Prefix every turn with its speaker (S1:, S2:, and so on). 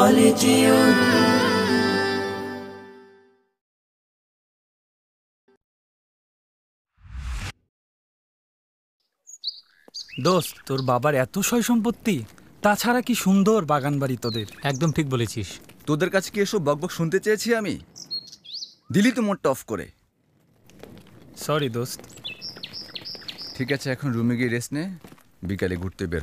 S1: দোস্ত
S2: তোর বাবার এত সয় সম্পত্তি তাছাড়া কি সুন্দর বাগান বাড়ি তোদের একদম ঠিক বলেছিস তোদের কাছে কি এসব বকবক শুনতে চেয়েছি আমি দিলি তো মোটটা অফ করে সরি দোস্ত ঠিক
S3: আছে এখন রুমে গিয়ে রেস্ট নে
S4: বিকালে ঘুরতে বের